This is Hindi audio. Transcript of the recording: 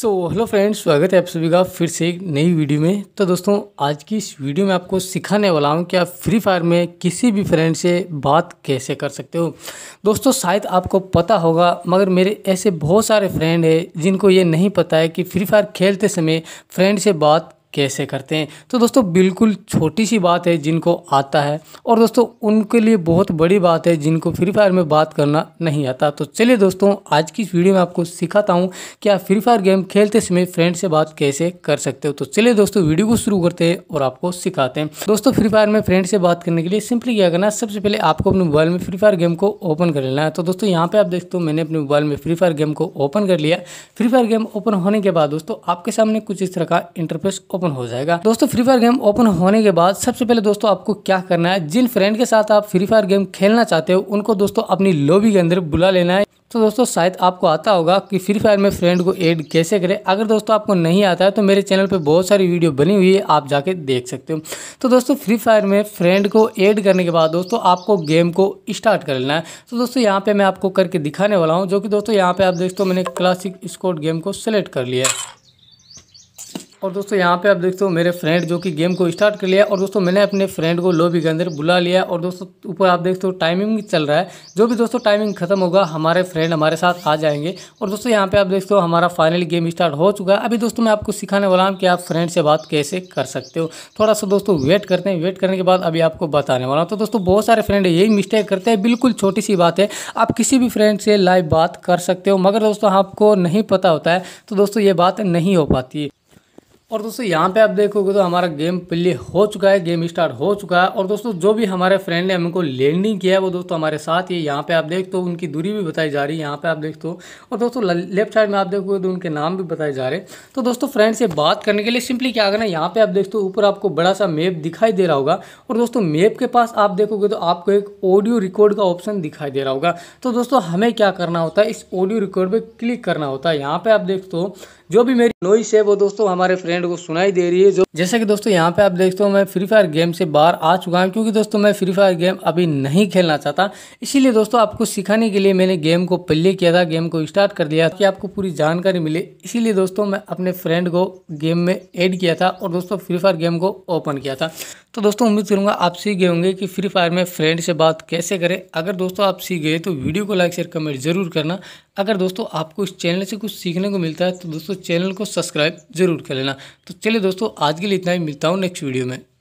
सो हेलो फ्रेंड्स स्वागत है आप सभी का फिर से एक नई वीडियो में तो दोस्तों आज की इस वीडियो में आपको सिखाने वाला हूँ कि आप फ्री फायर में किसी भी फ्रेंड से बात कैसे कर सकते हो दोस्तों शायद आपको पता होगा मगर मेरे ऐसे बहुत सारे फ्रेंड हैं जिनको ये नहीं पता है कि फ्री फायर खेलते समय फ्रेंड से बात कैसे करते हैं तो दोस्तों बिल्कुल छोटी सी बात है जिनको आता है और दोस्तों उनके लिए बहुत बड़ी बात है जिनको फ्री फायर में बात करना नहीं आता तो चलिए दोस्तों आज की इस वीडियो में आपको सिखाता हूँ कि आप फ्री फायर गेम खेलते समय फ्रेंड से बात कैसे कर सकते हो तो चलिए दोस्तों वीडियो को शुरू करते हैं और आपको सिखाते हैं दोस्तों फ्री फायर में फ्रेंड से बात करने के लिए सिंपली क्या करना है सबसे पहले आपको अपने मोबाइल में फ्री फायर गेम को ओपन कर लेना है तो दोस्तों यहाँ पर आप देखते हो मैंने अपने मोबाइल में फ्री फायर गेम को ओपन कर लिया फ्री फायर गेम ओपन होने के बाद दोस्तों आपके सामने कुछ इस तरह का इंटरफेस ओपन हो जाएगा दोस्तों फ्री फायर गेम ओपन होने के बाद सबसे पहले दोस्तों आपको क्या करना है जिन फ्रेंड के साथ आप फ्री फायर गेम खेलना चाहते हो उनको दोस्तों अपनी लोबी के अंदर बुला लेना है तो दोस्तों शायद आपको आता होगा कि फ्री फायर में फ्रेंड को ऐड कैसे करें अगर दोस्तों आपको नहीं आता है तो मेरे चैनल पे बहुत सारी वीडियो बनी हुई है आप जाके देख सकते हो तो दोस्तों फ्री फायर में फ्रेंड को ऐड करने के बाद दोस्तों आपको गेम को स्टार्ट कर लेना है तो दोस्तों यहाँ पर मैं आपको करके दिखाने वाला हूँ जो कि दोस्तों यहाँ पर आप देखते हो मैंने क्लासिक स्कोट गेम को सिलेक्ट कर लिया है और दोस्तों यहाँ पे आप देखते हो मेरे फ्रेंड जो कि गेम को स्टार्ट कर लिया और दोस्तों मैंने अपने फ्रेंड को लॉबी के अंदर बुला लिया और दोस्तों ऊपर आप देखते हो टाइमिंग चल रहा है जो भी दोस्तों टाइमिंग खत्म होगा हमारे फ्रेंड हमारे साथ आ जाएंगे और दोस्तों यहाँ पे आप देखते हो हमारा फाइनली गेम स्टार्ट हो चुका है अभी दोस्तों मैं आपको सिखाने वाला हूँ कि आप फ्रेंड से बात कैसे कर सकते हो थोड़ा सा दोस्तों वेट करते हैं वेट करने के बाद अभी आपको बताने वाला हूँ तो दोस्तों बहुत सारे फ्रेंड यही मिस्टेक करते हैं बिल्कुल छोटी सी बात है आप किसी भी फ्रेंड से लाइव बात कर सकते हो मगर दोस्तों आपको नहीं पता होता है तो दोस्तों ये बात नहीं हो पाती और दोस्तों यहाँ पे आप देखोगे तो हमारा गेम प्ले हो चुका है गेम स्टार्ट हो चुका है और दोस्तों जो भी हमारे फ्रेंड ने हमको लैंडिंग किया है वो दोस्तों हमारे साथ ही यहाँ पे आप देखते हो उनकी दूरी भी बताई जा रही है यहाँ पे आप देखते हो और दोस्तों लेफ्ट साइड में आप देखोगे तो उनके नाम भी बताए जा रहे तो दोस्तों फ्रेंड से बात करने के लिए सिंपली क्या करना है यहाँ पर आप देखते हो ऊपर आपको बड़ा सा मैप दिखाई दे रहा होगा और दोस्तों मैप के पास आप देखोगे तो आपको एक ऑडियो रिकॉर्ड का ऑप्शन दिखाई दे रहा होगा तो दोस्तों हमें क्या करना होता है इस ऑडियो रिकॉर्ड पर क्लिक करना होता है यहाँ पर आप देखते हो जो भी मेरी नॉइस है वो दोस्तों हमारे फ्रेंड स्टूडेंट को सुनाई दे रही है जो जैसे कि दोस्तों यहाँ पे आप देखते हो मैं फ्री फायर गेम से बाहर आ चुका हूँ क्योंकि दोस्तों मैं फ्री फायर गेम अभी नहीं खेलना चाहता इसीलिए दोस्तों आपको सिखाने के लिए मैंने गेम को पल्ले किया था गेम को स्टार्ट कर दिया कि आपको पूरी जानकारी मिले इसीलिए दोस्तों मैं अपने फ्रेंड को गेम में एड किया था और दोस्तों फ्री फायर गेम को ओपन किया था तो दोस्तों उम्मीद करूंगा आप सीख गए होंगे कि फ्री फायर में फ्रेंड से बात कैसे करें अगर दोस्तों आप सीख गए तो वीडियो को लाइक शेयर कमेंट जरूर करना अगर दोस्तों आपको इस चैनल से कुछ सीखने को मिलता है तो दोस्तों चैनल को सब्सक्राइब जरूर कर लेना तो चलिए दोस्तों आज के लिए इतना ही मिलता हूँ नेक्स्ट वीडियो में